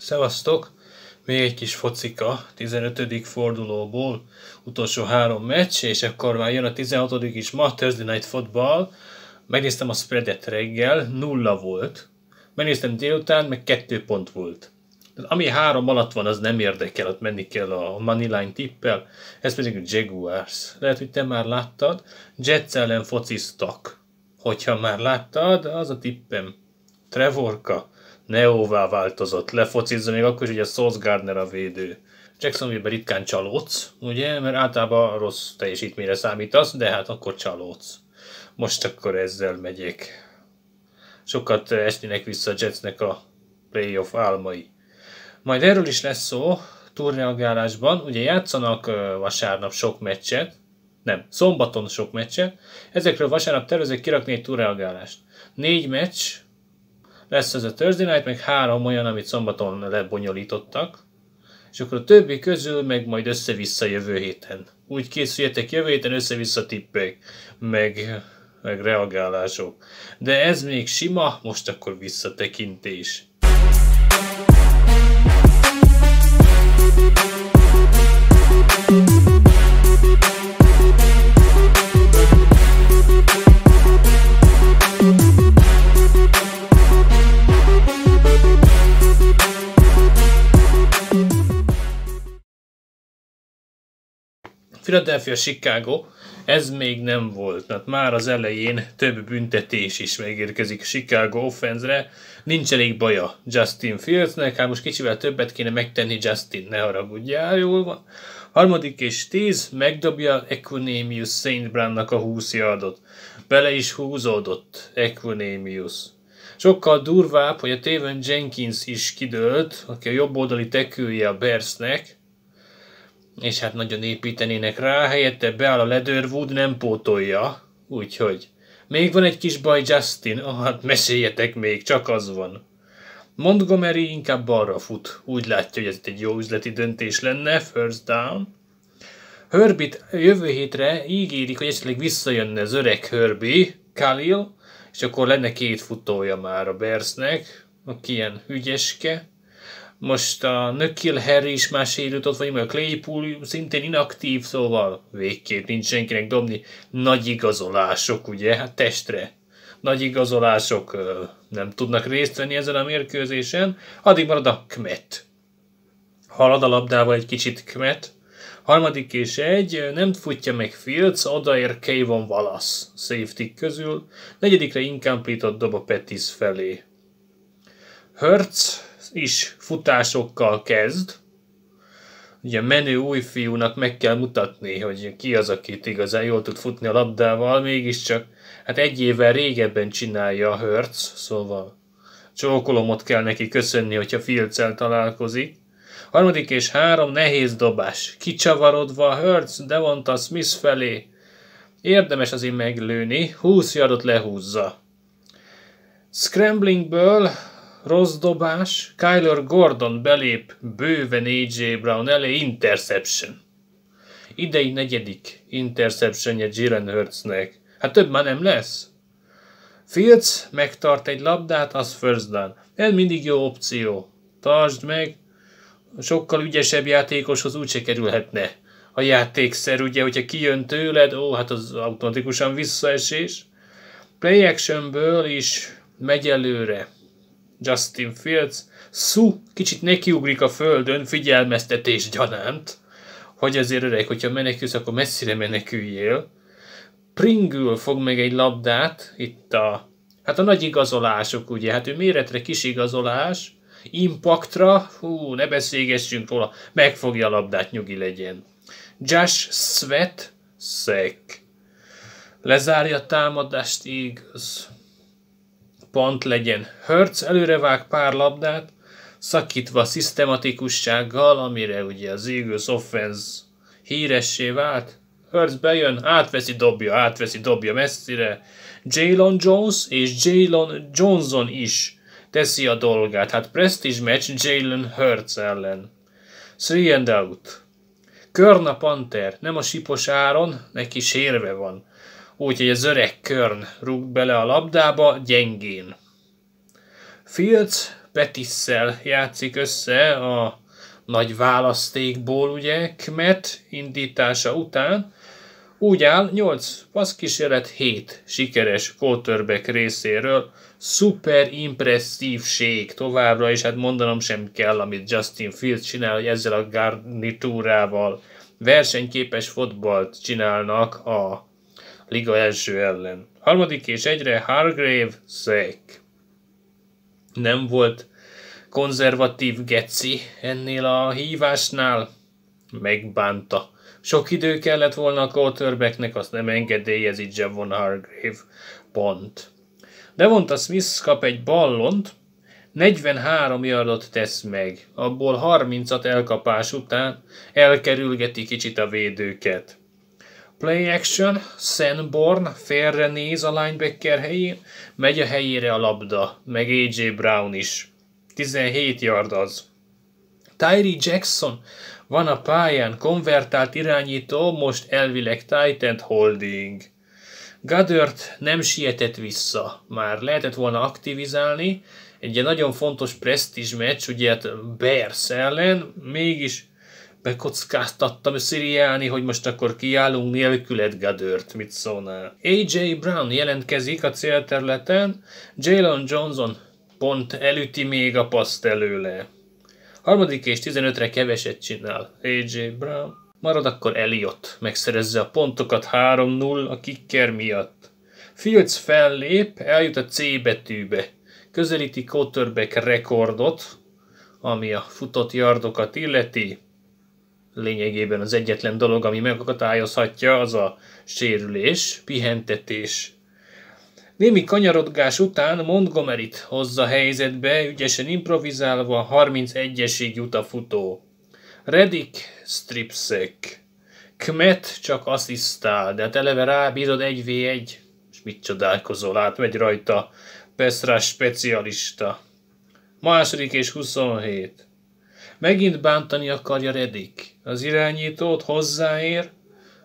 Szevasztok! Még egy kis focika 15. fordulóból, utolsó három meccs, és akkor már jön a 16. is ma, Thursday Night Football. Megnéztem a spreadet reggel, nulla volt. Megnéztem délután, meg kettő pont volt. Tehát ami három alatt van, az nem érdekel, ott menni kell a Moneyline tippel. Ez pedig a Jaguars. Lehet, hogy te már láttad. Jets ellen fociztak. Hogyha már láttad, az a tippem. Trevorka Neóvá változott, lefocizza még akkor is, hogy a Sauce Gardner a védő. jacksonville ritkán csalódsz, ugye, mert általában rossz teljesítményre számítasz, de hát akkor csalódsz. Most akkor ezzel megyek. Sokat esnének vissza a Jetsnek a playoff álmai. Majd erről is lesz szó turnéagálásban, ugye játszanak vasárnap sok meccset, nem, szombaton sok meccset, ezekről vasárnap tervezek kirakni egy túlreagálást. Négy meccs, lesz ez a Thursday Night, meg három olyan, amit szombaton lebonyolítottak, és akkor a többi közül meg majd össze-vissza jövő héten. Úgy készüljetek jövő héten, össze-vissza tippek, meg, meg reagálások. De ez még sima, most akkor visszatekintés. thank you Philadelphia, Chicago, ez még nem volt. Hát már az elején több büntetés is megérkezik Chicago offenzre. Nincs elég baja Justin Fieldsnek, hát most kicsivel többet kéne megtenni Justin, ne haragudjál, jól van. Harmadik és tíz, megdobja Equinemius Saint Brown-nak a 20 yardot. Bele is húzódott Equinemius. Sokkal durvább, hogy a Taven Jenkins is kidőlt, aki a jobb oldali tekülje a Bersnek, és hát nagyon építenének rá, helyette beáll a Leatherwood, nem pótolja, úgyhogy... Még van egy kis baj, Justin, ah, hát meséljetek még, csak az van. Montgomery inkább balra fut, úgy látja, hogy ez egy jó üzleti döntés lenne, first down. Herbit jövő hétre ígérik, hogy esetleg visszajönne az öreg Herbie, Khalil, és akkor lenne két futója már a Bersnek, aki ilyen ügyeske most a Nökil Harry is már sérült ott vagy, mert a Claypool szintén inaktív, szóval végképp nincs senkinek dobni. Nagy igazolások, ugye, hát testre. Nagy igazolások nem tudnak részt venni ezen a mérkőzésen, addig marad a Kmet. Halad a labdával egy kicsit Kmet, harmadik és egy, nem futja meg Fields, odaér Kayvon Wallace safety közül, negyedikre incompletot dob a Pettis felé. Hertz is futásokkal kezd. Ugye menő fiúnak meg kell mutatni, hogy ki az, akit igazán jól tud futni a labdával, mégiscsak hát egy évvel régebben csinálja a Hertz, szóval csókolomot kell neki köszönni, hogyha Filccel találkozik. Harmadik és három nehéz dobás. Kicsavarodva a Hertz a Smith felé. Érdemes azért meglőni, 20 yardot lehúzza. Scramblingből rossz dobás, Kyler Gordon belép bőven AJ Brown elé, interception. Idei negyedik interceptionje Jalen Hurtsnek. Hát több már nem lesz. Fields megtart egy labdát, az first down. Ez mindig jó opció. Tartsd meg, sokkal ügyesebb játékoshoz úgyse kerülhetne a játékszer, ugye, hogyha kijön tőled, ó, hát az automatikusan visszaesés. Play actionből is megy előre. Justin Fields. Sue kicsit nekiugrik a földön, figyelmeztetés gyanánt, hogy azért öreg, hogyha menekülsz, akkor messzire meneküljél. Pringül fog meg egy labdát, itt a, hát a nagy igazolások, ugye, hát ő méretre kis igazolás, impaktra, hú, ne beszélgessünk róla, megfogja a labdát, nyugi legyen. Josh Sweat szek. Lezárja a támadást, igaz. Pont legyen. Hertz előrevág pár labdát, szakítva szisztematikussággal, amire ugye az Eagles offense híressé vált. Hertz bejön, átveszi, dobja, átveszi, dobja messzire. Jalen Jones és Jalen Johnson is teszi a dolgát. Hát prestige match Jalen Hurts ellen. Three and out. Körna Panther, nem a sipos áron, neki sérve van úgyhogy az öreg Körn rúg bele a labdába gyengén. Fields Petisszel játszik össze a nagy választékból, ugye, Kmet indítása után, úgy áll 8 passzkísérlet 7 sikeres quarterback részéről, szuper impresszívség továbbra is, hát mondanom sem kell, amit Justin Fields csinál, hogy ezzel a garnitúrával versenyképes fotbalt csinálnak a liga első ellen. Harmadik és egyre Hargrave Szék. Nem volt konzervatív geci ennél a hívásnál. Megbánta. Sok idő kellett volna a quarterbacknek, azt nem engedélyezi Javon Hargrave. Pont. Devonta Smith kap egy ballont, 43 yardot tesz meg, abból 30-at elkapás után elkerülgeti kicsit a védőket. Play action, Sanborn félre néz a linebacker helyén, megy a helyére a labda, meg AJ Brown is. 17 yard az. Tyree Jackson van a pályán, konvertált irányító, most elvileg tight end holding. Gadört nem sietett vissza, már lehetett volna aktivizálni, egy ilyen nagyon fontos presztízs meccs, ugye hát Bears ellen, mégis bekockáztattam sziriálni, hogy most akkor kiállunk nélküled Gadört, mit szólnál. AJ Brown jelentkezik a célterületen, Jalen Johnson pont elüti még a paszt előle. Harmadik és 15-re keveset csinál AJ Brown. Marad akkor Elliot, megszerezze a pontokat 3-0 a kicker miatt. Fields fellép, eljut a C betűbe. Közelíti quarterback rekordot, ami a futott yardokat illeti lényegében az egyetlen dolog, ami megakadályozhatja, az a sérülés, pihentetés. Némi kanyarodgás után montgomery hozza helyzetbe, ügyesen improvizálva 31-esig jut a futó. Redick stripszek. Kmet csak asszisztál, de hát eleve bízod 1v1, és mit csodálkozol, átmegy rajta Peszrás specialista. Második és 27. Megint bántani akarja Redik. Az irányítót hozzáér,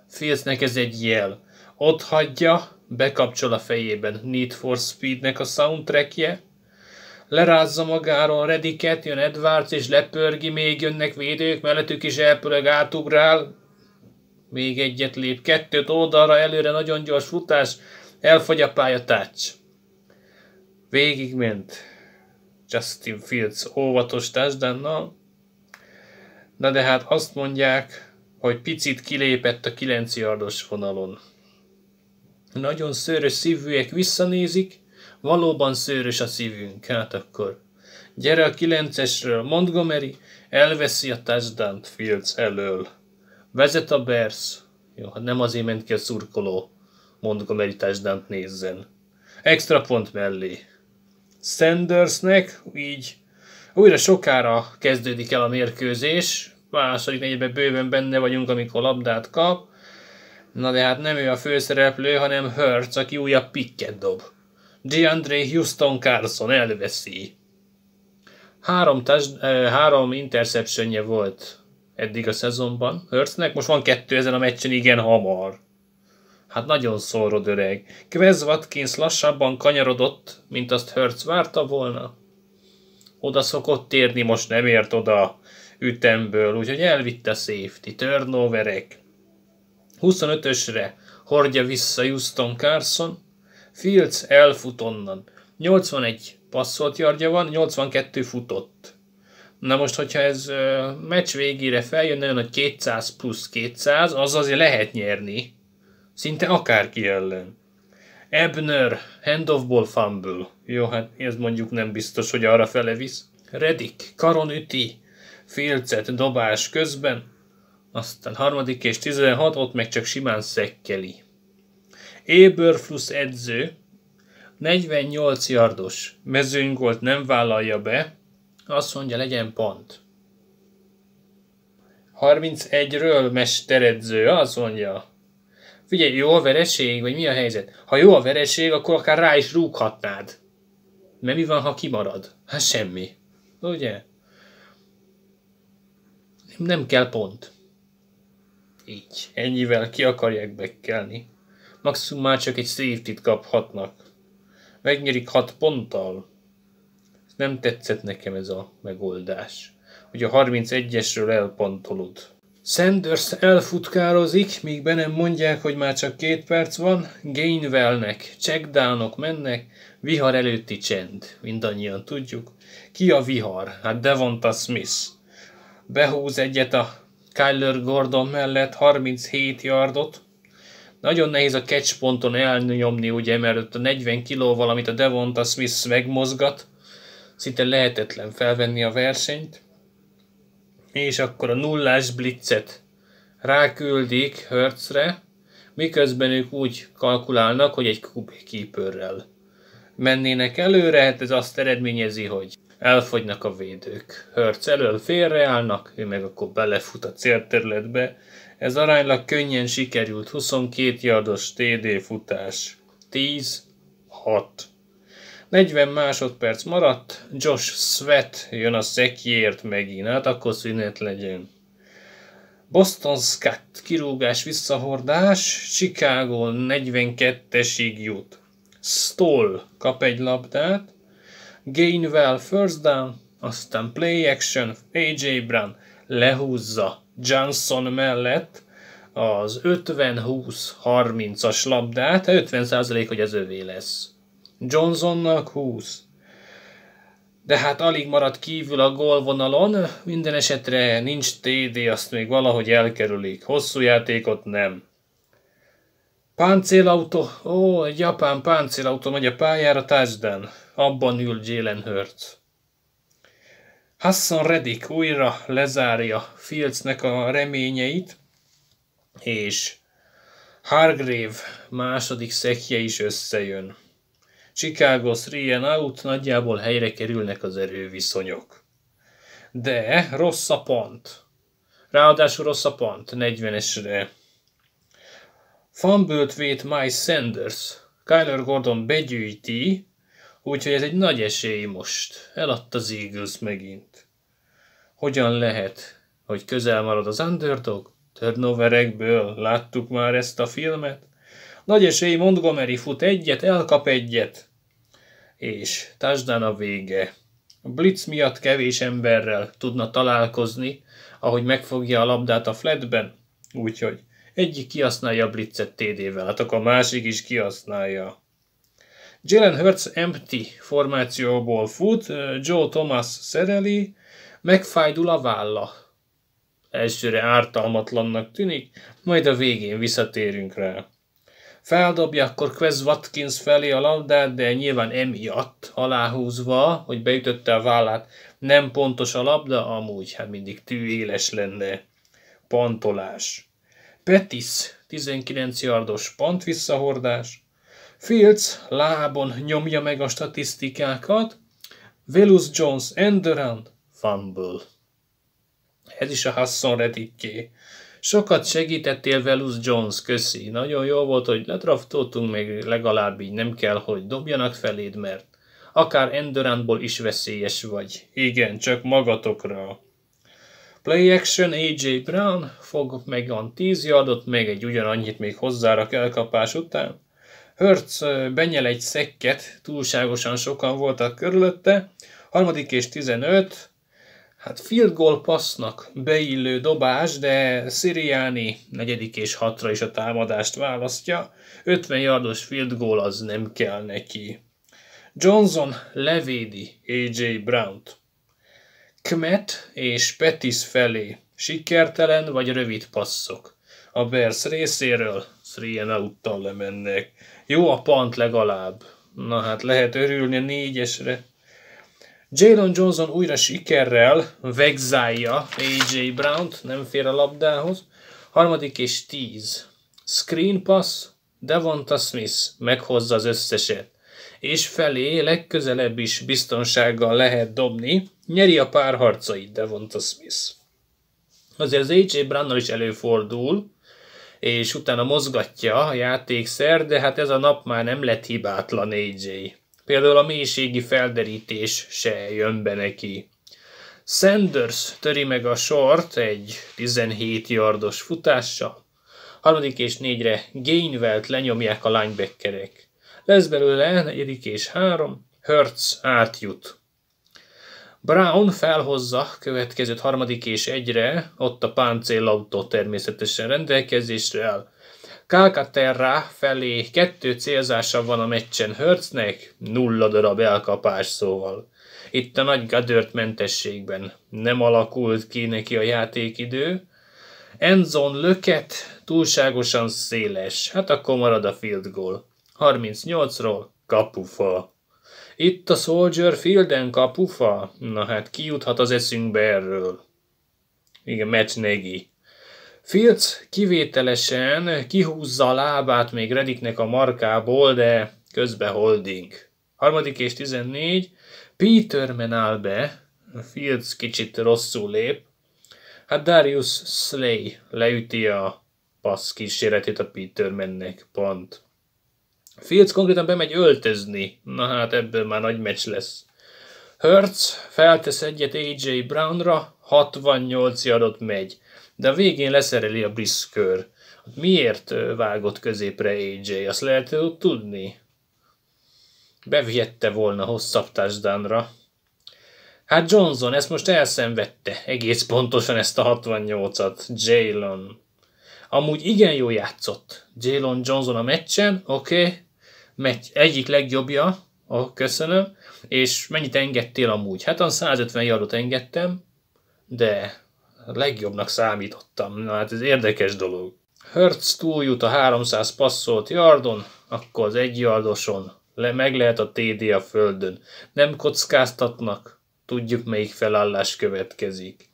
félsznek ez egy jel. Ott hagyja, bekapcsol a fejében Need for Speednek a soundtrackje, lerázza magáról Rediket, jön Edwards és lepörgi, még jönnek védők, mellettük is elpörög, átugrál, még egyet lép, kettőt oldalra, előre nagyon gyors futás, elfogy a pályatács. Végigment Justin Fields óvatos tásdánnal, Na de hát azt mondják, hogy picit kilépett a 9 yardos vonalon. Nagyon szőrös szívűek visszanézik, valóban szőrös a szívünk, hát akkor. Gyere a 9-esről, Montgomery elveszi a touchdown Fields elől. Vezet a Bears. Jó, hát nem azért ment ki a szurkoló. Montgomery touchdown nézzen. Extra pont mellé. Sandersnek így újra sokára kezdődik el a mérkőzés, második negyedben bőven benne vagyunk, amikor labdát kap. Na de hát nem ő a főszereplő, hanem Hertz, aki újabb pikket dob. DeAndre Houston Carson elveszi. Három, tás, három interceptionje volt eddig a szezonban Hertznek most van kettő ezen a meccsen igen hamar. Hát nagyon szórod öreg. Kvez Watkins lassabban kanyarodott, mint azt Hertz várta volna oda szokott érni, most nem ért oda ütemből, úgyhogy elvitte safety, turnoverek. 25-ösre hordja vissza Houston Carson, Fields elfut onnan. 81 passzolt jargja van, 82 futott. Na most, hogyha ez meccs végére feljön, nagyon nagy 200 plusz 200, az azért lehet nyerni. Szinte akárki ellen. Ebner, Ball fumble. Jó, hát ez mondjuk nem biztos, hogy arra fele visz. Redik, karonüti, félcet dobás közben, aztán harmadik és 16, ott meg csak simán szekkeli. Eberflus edző, 48 yardos mezőnygolt nem vállalja be, azt mondja legyen pont. 31-ről mesteredző, azt mondja, figyelj, jó a vereség, vagy mi a helyzet? Ha jó a vereség, akkor akár rá is rúghatnád. Mert mi van, ha kimarad? Hát semmi. Ugye? Nem kell pont. Így. Ennyivel ki akarják bekkelni. Maximum már csak egy safety kaphatnak. Megnyerik hat ponttal. Nem tetszett nekem ez a megoldás. Hogy a 31-esről elpontolod. Sanders elfutkározik, míg be nem mondják, hogy már csak két perc van, Gainwellnek, checkdownok mennek, vihar előtti csend, mindannyian tudjuk. Ki a vihar? Hát Devonta Smith. Behúz egyet a Kyler Gordon mellett 37 yardot. Nagyon nehéz a catch ponton elnyomni, ugye, mert ott a 40 kilóval, amit a Devonta Smith megmozgat, szinte lehetetlen felvenni a versenyt és akkor a nullás blitzet ráküldik Hertzre, miközben ők úgy kalkulálnak, hogy egy kubikípőrrel mennének előre, hát ez azt eredményezi, hogy elfogynak a védők. Hertz elől félreállnak, ő meg akkor belefut a célterületbe. Ez aránylag könnyen sikerült, 22 yardos TD futás, 10, 6. 40 másodperc maradt, Josh Sweat jön a szekjért megint, hát akkor szünet legyen. Boston Scott kirúgás, visszahordás, Chicago 42-esig jut. Stoll kap egy labdát, Gainwell first down, aztán play action, AJ Brown lehúzza Johnson mellett az 50-20-30-as labdát, 50% hát hogy az övé lesz. Johnsonnak 20. De hát alig maradt kívül a gólvonalon, minden esetre nincs TD, azt még valahogy elkerülik. Hosszú játékot nem. Páncélautó, ó, egy japán páncélautó megy a pályára touchdown. Abban ül Jalen Hurts. Hassan Redick újra lezárja Fieldsnek a reményeit, és Hargrave második szekje is összejön. Chicago 3 and out, nagyjából helyre kerülnek az erőviszonyok. De rossz a pont. Ráadásul rossz a pont, 40-esre. Fumbled vét Miles Sanders. Kyler Gordon begyűjti, úgyhogy ez egy nagy esély most. Eladta az Eagles megint. Hogyan lehet, hogy közel marad az underdog? Turnoverekből láttuk már ezt a filmet. Nagy esély Montgomery fut egyet, elkap egyet, és tásdán a vége. A blitz miatt kevés emberrel tudna találkozni, ahogy megfogja a labdát a flatben, úgyhogy egyik kihasználja a blitzet TD-vel, hát akkor a másik is kihasználja. Jalen Hurts empty formációból fut, Joe Thomas szereli, megfájdul a válla. Elsőre ártalmatlannak tűnik, majd a végén visszatérünk rá feldobja, akkor Quez Watkins felé a labdát, de nyilván emiatt aláhúzva, hogy beütötte a vállát, nem pontos a labda, amúgy hát mindig tűéles lenne pantolás. Petis 19 yardos pant visszahordás. Fields lábon nyomja meg a statisztikákat. Velus Jones end fumble. Ez is a Hasson Reddické. Sokat segítettél Velus Jones, köszi. Nagyon jó volt, hogy letraftoltunk, még legalább így nem kell, hogy dobjanak feléd, mert akár Endurantból is veszélyes vagy. Igen, csak magatokra. Play action AJ Brown fog meg a 10 yardot, még egy ugyanannyit még hozzárak elkapás után. Hertz benyel egy szekket, túlságosan sokan voltak körülötte. Harmadik és 15, hát field goal passznak beillő dobás, de Siriani negyedik és hatra is a támadást választja. 50 yardos field goal az nem kell neki. Johnson levédi AJ Brown-t. Kmet és Pettis felé sikertelen vagy rövid passzok. A Bears részéről 3 out lemennek. Jó a pant legalább. Na hát lehet örülni a négyesre. Jalen Johnson újra sikerrel vegzálja AJ Brown-t, nem fér a labdához. Harmadik és tíz Screen pass, Devonta Smith meghozza az összeset. És felé legközelebb is biztonsággal lehet dobni, nyeri a harcait Devonta Smith. Azért az AJ Brownnal is előfordul, és utána mozgatja a játékszer, de hát ez a nap már nem lett hibátlan AJ. Például a mélységi felderítés se jön be neki. Sanders töri meg a sort egy 17 yardos futással. Harmadik és négyre Gainwelt lenyomják a linebackerek. Lesz belőle negyedik és három, Hertz átjut. Brown felhozza következőt harmadik és egyre, ott a páncélautó természetesen rendelkezésre áll, Kalkaterra felé kettő célzása van a meccsen Hertznek, nulla darab elkapás szóval. Itt a nagy gadört mentességben nem alakult ki neki a játékidő. Enzon löket túlságosan széles, hát akkor marad a field goal. 38-ról kapufa. Itt a Soldier Fielden kapufa? Na hát kijuthat az eszünkbe erről. Igen, meccs negi. Fields kivételesen kihúzza a lábát még Rediknek a markából, de közbe holding. Harmadik és 14, Peterman áll be, Fields kicsit rosszul lép, hát Darius Slay leüti a passz kísérletét a Petermannek, pont. Fields konkrétan bemegy öltözni, na hát ebből már nagy meccs lesz. Hertz feltesz egyet AJ Brownra, 68 adott megy de a végén leszereli a briszkör. Miért vágott középre AJ? Azt lehet tudni. Bevihette volna hosszabb társadánra. Hát Johnson ezt most elszenvedte, egész pontosan ezt a 68-at, Jalen. Amúgy igen jó játszott. Jalen Johnson a meccsen, oké, okay. egyik legjobbja, oh, köszönöm, és mennyit engedtél amúgy? Hát a 150 yardot engedtem, de legjobbnak számítottam. Na hát ez érdekes dolog. Hertz túljut a 300 passzolt yardon, akkor az egy yardoson le, meg lehet a TD a földön. Nem kockáztatnak, tudjuk melyik felállás következik.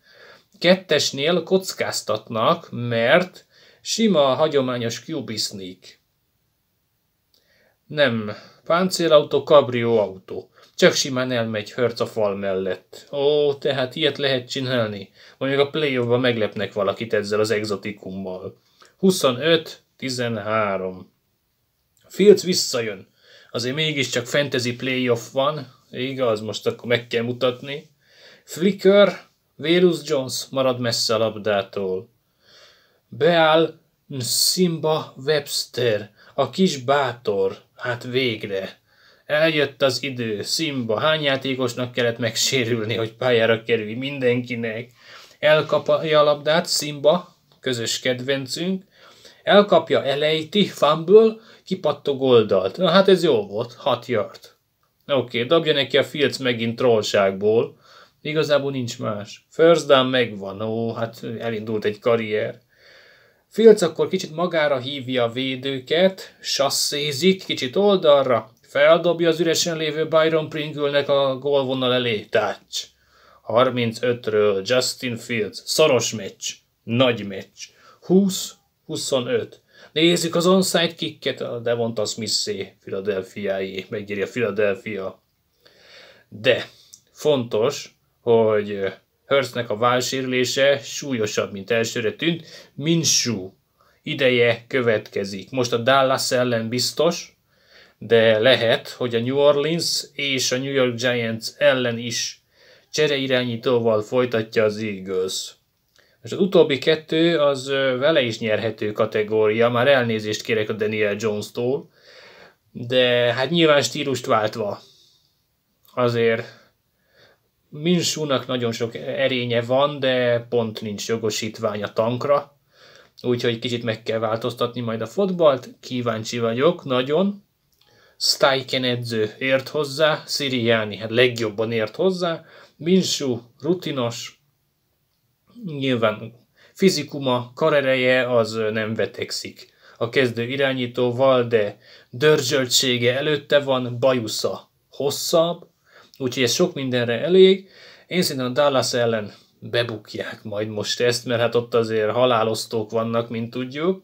Kettesnél kockáztatnak, mert sima hagyományos QB sneak. Nem páncélautó, kabrió autó. Csak simán elmegy Hurts a fal mellett. Ó, tehát ilyet lehet csinálni. Mondjuk a play ban meglepnek valakit ezzel az exotikummal. 25-13. Fields visszajön. Azért mégiscsak fantasy playoff van. Igaz, most akkor meg kell mutatni. Flicker, Vérus Jones marad messze a labdától. Beáll Simba Webster, a kis bátor. Hát végre. Eljött az idő, Simba, hány játékosnak kellett megsérülni, hogy pályára kerülj mindenkinek? Elkapja a labdát, Simba, közös kedvencünk, elkapja, elejti, fumble, kipattog oldalt. Na hát ez jó volt, 6 yard. Oké, okay, dobja neki a Fields megint trollságból. Igazából nincs más. First down megvan, ó, hát elindult egy karrier. Fields akkor kicsit magára hívja a védőket, sasszézik, kicsit oldalra, Feldobja az üresen lévő Byron Pringlenek a gólvonal elé. Touch. 35-ről Justin Fields. Szoros meccs. Nagy meccs. 20-25. Nézzük az onside kicket a Devonta smith philadelphia Philadelphiáé. Megírja Philadelphia. De fontos, hogy Hurstnek a válsérülése súlyosabb, mint elsőre tűnt. Minshu ideje következik. Most a Dallas ellen biztos, de lehet, hogy a New Orleans és a New York Giants ellen is csereirányítóval folytatja az Eagles. És az utóbbi kettő az vele is nyerhető kategória, már elnézést kérek a Daniel Jones-tól, de hát nyilván stílust váltva. Azért Minsúnak nagyon sok erénye van, de pont nincs jogosítvány a tankra, úgyhogy kicsit meg kell változtatni majd a fotbalt, kíváncsi vagyok, nagyon, Steichen edző ért hozzá, Siriáni hát legjobban ért hozzá, Minsu rutinos, nyilván fizikuma, karereje az nem vetekszik. A kezdő irányítóval, de dörzsöltsége előtte van, bajusza hosszabb, úgyhogy ez sok mindenre elég. Én szerintem a Dallas ellen bebukják majd most ezt, mert hát ott azért halálosztók vannak, mint tudjuk.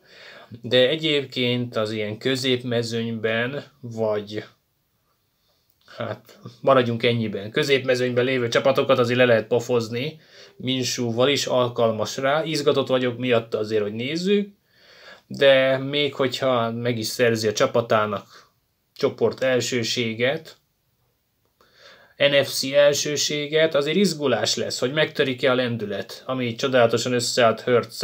De egyébként az ilyen középmezőnyben, vagy hát maradjunk ennyiben, középmezőnyben lévő csapatokat azért le lehet pofozni, Minsúval is alkalmas rá, izgatott vagyok miatta azért, hogy nézzük, de még hogyha meg is szerzi a csapatának csoport elsőséget, NFC elsőséget, azért izgulás lesz, hogy megtörik-e a lendület, ami csodálatosan összeállt hurts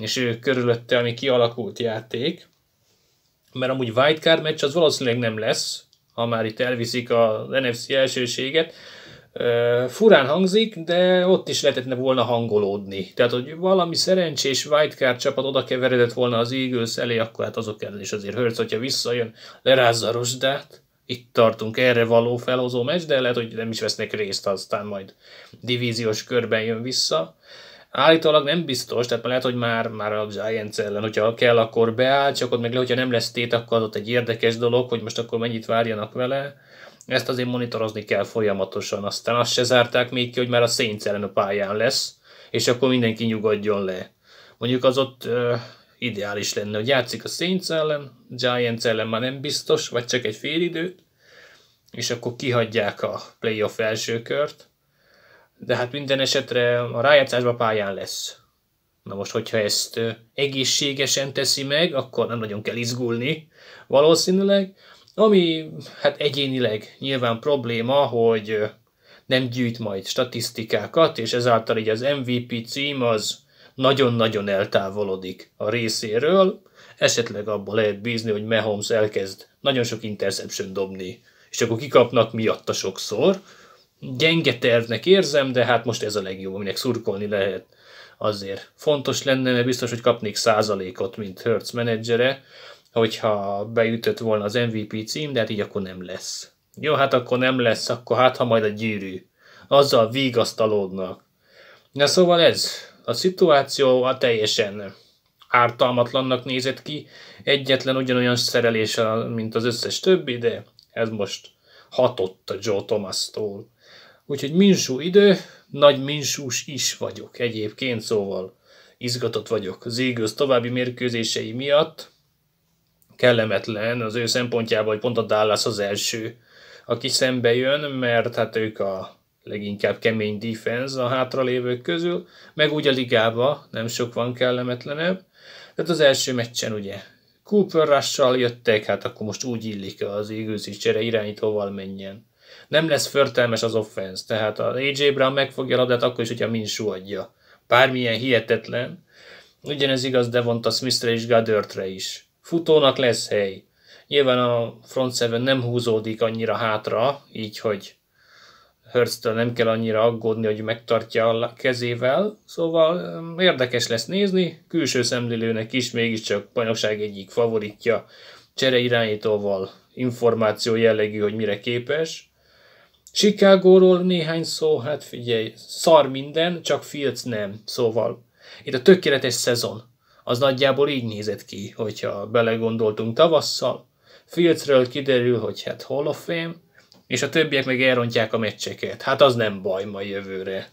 és ő körülötte, ami kialakult játék, mert amúgy wildcard meccs az valószínűleg nem lesz, ha már itt elviszik az NFC elsőséget. Uh, furán hangzik, de ott is lehetne volna hangolódni. Tehát, hogy valami szerencsés wildcard csapat oda keveredett volna az Eagles elé, akkor hát azok ellen is azért hörc, hogyha visszajön, lerázza a Itt tartunk erre való felhozó meccs, de lehet, hogy nem is vesznek részt, aztán majd divíziós körben jön vissza. Állítólag nem biztos, tehát lehet, hogy már, már a Giants ellen, hogyha kell, akkor beáll, csak ott meg le, hogyha nem lesz tét, akkor ott egy érdekes dolog, hogy most akkor mennyit várjanak vele. Ezt azért monitorozni kell folyamatosan. Aztán azt se zárták még ki, hogy már a Saints ellen a pályán lesz, és akkor mindenki nyugodjon le. Mondjuk az ott uh, ideális lenne, hogy játszik a Saints ellen, Giants ellen már nem biztos, vagy csak egy fél időt, és akkor kihagyják a playoff első kört, de hát minden esetre a rájátszásban pályán lesz. Na most, hogyha ezt egészségesen teszi meg, akkor nem nagyon kell izgulni valószínűleg. Ami hát egyénileg nyilván probléma, hogy nem gyűjt majd statisztikákat, és ezáltal így az MVP cím az nagyon-nagyon eltávolodik a részéről, esetleg abba lehet bízni, hogy Mahomes elkezd nagyon sok interception dobni, és akkor kikapnak miatta sokszor, gyenge tervnek érzem, de hát most ez a legjobb, aminek szurkolni lehet. Azért fontos lenne, mert biztos, hogy kapnék százalékot, mint Hertz menedzsere, hogyha beütött volna az MVP cím, de hát így akkor nem lesz. Jó, hát akkor nem lesz, akkor hát ha majd a gyűrű. Azzal vigasztalódnak. Na szóval ez, a szituáció a teljesen ártalmatlannak nézett ki, egyetlen ugyanolyan szerelés, mint az összes többi, de ez most hatott a Joe Thomas-tól. Úgyhogy minsú idő, nagy minsús is vagyok egyébként, szóval izgatott vagyok Zégőz további mérkőzései miatt. Kellemetlen az ő szempontjából, hogy pont a Dallas az első, aki szembe jön, mert hát ők a leginkább kemény defense a hátralévők közül, meg úgy a ligába nem sok van kellemetlenebb. Tehát az első meccsen ugye Cooper rush jöttek, hát akkor most úgy illik az igőzi csere irányítóval menjen nem lesz förtelmes az offense, tehát az AJ Brown megfogja a labdát akkor is, hogyha Minshu adja. Bármilyen hihetetlen. Ugyanez igaz Devonta Smithre és Gadörtre is. Futónak lesz hely. Nyilván a front seven nem húzódik annyira hátra, így hogy Hurstől nem kell annyira aggódni, hogy megtartja a kezével, szóval érdekes lesz nézni, külső szemlélőnek is mégiscsak bajnokság egyik favoritja, csere irányítóval információ jellegű, hogy mire képes, Chicagóról néhány szó, hát figyelj, szar minden, csak Fields nem, szóval. Itt a tökéletes szezon. Az nagyjából így nézett ki, hogyha belegondoltunk tavasszal. Fieldsről kiderül, hogy hát Hall of Fame, és a többiek meg elrontják a meccseket. Hát az nem baj ma jövőre.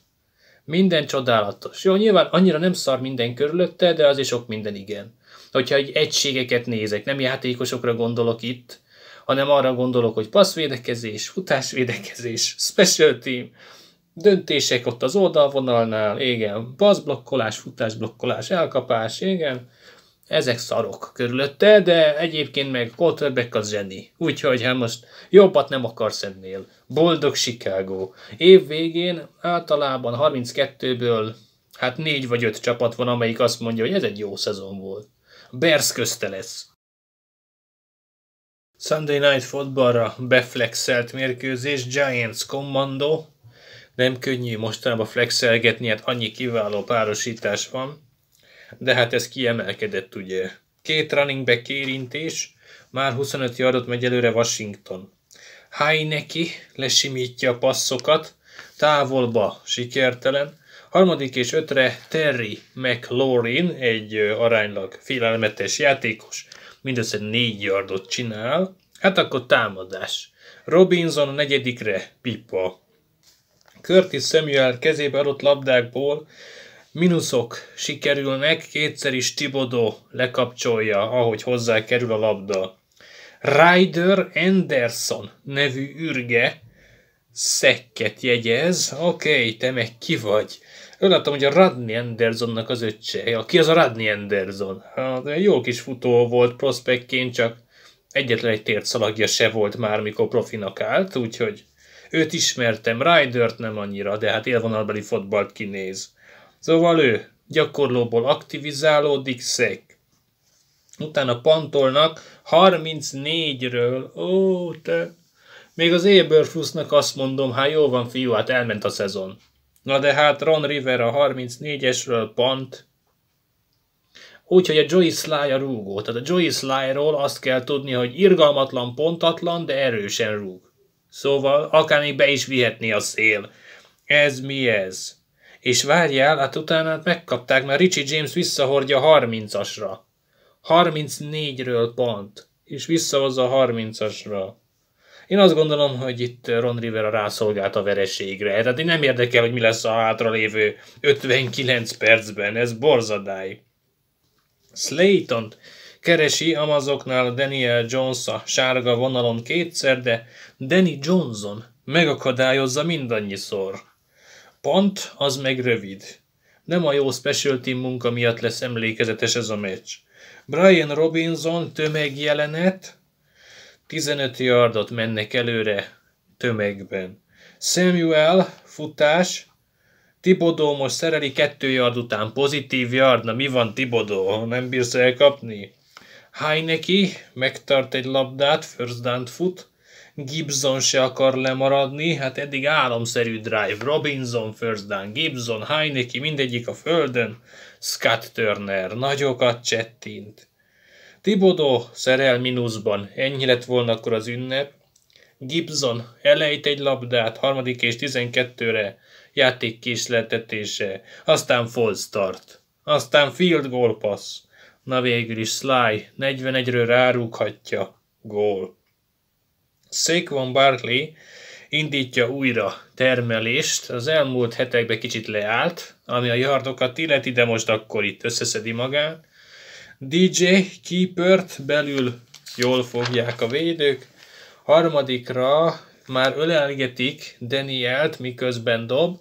Minden csodálatos. Jó, nyilván annyira nem szar minden körülötte, de az is sok minden igen. Hogyha egy egységeket nézek, nem játékosokra gondolok itt, hanem arra gondolok, hogy passzvédekezés, futásvédekezés, special team, döntések ott az oldalvonalnál, igen, passzblokkolás, futásblokkolás, elkapás, igen, ezek szarok körülötte, de egyébként meg quarterback az zseni. Úgyhogy hát most jobbat nem akarsz ennél. Boldog Chicago. Év végén általában 32-ből hát 4 vagy 5 csapat van, amelyik azt mondja, hogy ez egy jó szezon volt. Bersz közte lesz. Sunday Night Footballra beflexelt mérkőzés, Giants Commando. Nem könnyű mostanában flexelgetni, hát annyi kiváló párosítás van. De hát ez kiemelkedett ugye. Két running back érintés, már 25 yardot megy előre Washington. Heineki lesimítja a passzokat, távolba sikertelen. Harmadik és ötre Terry McLaurin, egy aránylag félelmetes játékos, mindössze négy yardot csinál, hát akkor támadás. Robinson a negyedikre, pipa. Curtis Samuel kezébe adott labdákból minuszok sikerülnek, kétszer is Tibodó lekapcsolja, ahogy hozzá kerül a labda. Ryder Anderson nevű ürge szekket jegyez. Oké, okay, te meg ki vagy? Ő láttam, hogy a Radni Andersonnak az öccse. Ki az a Radni Anderson? Hát, jó kis futó volt prospektként, csak egyetlen egy tért szalagja se volt már, mikor profinak állt, úgyhogy őt ismertem, Rydert nem annyira, de hát élvonalbeli fotbalt kinéz. Szóval ő gyakorlóból aktivizálódik, szek. Utána pantolnak 34-ről, ó te! Még az Eberflussnak azt mondom, hát jó van fiú, hát elment a szezon. Na de hát Ron River a 34-esről pont. Úgyhogy a Joey Sly a rúgó. Tehát a Joey Slyról azt kell tudni, hogy irgalmatlan, pontatlan, de erősen rúg. Szóval akár még be is vihetni a szél. Ez mi ez? És várjál, hát utána hát megkapták, mert Richie James visszahordja 30-asra. 34-ről pont. És visszahozza 30-asra. Én azt gondolom, hogy itt Ron Rivera rászolgált a vereségre. Tehát én nem érdekel, hogy mi lesz a hátralévő 59 percben. Ez borzadály. Slayton keresi Amazoknál Daniel Jones a sárga vonalon kétszer, de Danny Johnson megakadályozza mindannyiszor. Pont, az meg rövid. Nem a jó special team munka miatt lesz emlékezetes ez a meccs. Brian Robinson tömegjelenet, 15 yardot mennek előre tömegben. Samuel, futás, Tibodó most szereli kettő yard után, pozitív yard, na mi van Tibodó, nem bírsz elkapni? Heineki megtart egy labdát, first down fut, Gibson se akar lemaradni, hát eddig álomszerű drive, Robinson, first down, Gibson, Heineki, mindegyik a földön, Scott Turner nagyokat csettint. Tibodó szerel mínuszban, ennyi lett volna akkor az ünnep. Gibson elejt egy labdát, harmadik és tizenkettőre játék késleltetése, aztán full start, aztán field goal pass. Na végül is Sly 41-ről rárúghatja, gól. Saquon Barkley indítja újra termelést, az elmúlt hetekben kicsit leállt, ami a yardokat illeti, de most akkor itt összeszedi magát. DJ Keepert belül jól fogják a védők. Harmadikra már ölelgetik Danielt, miközben dob,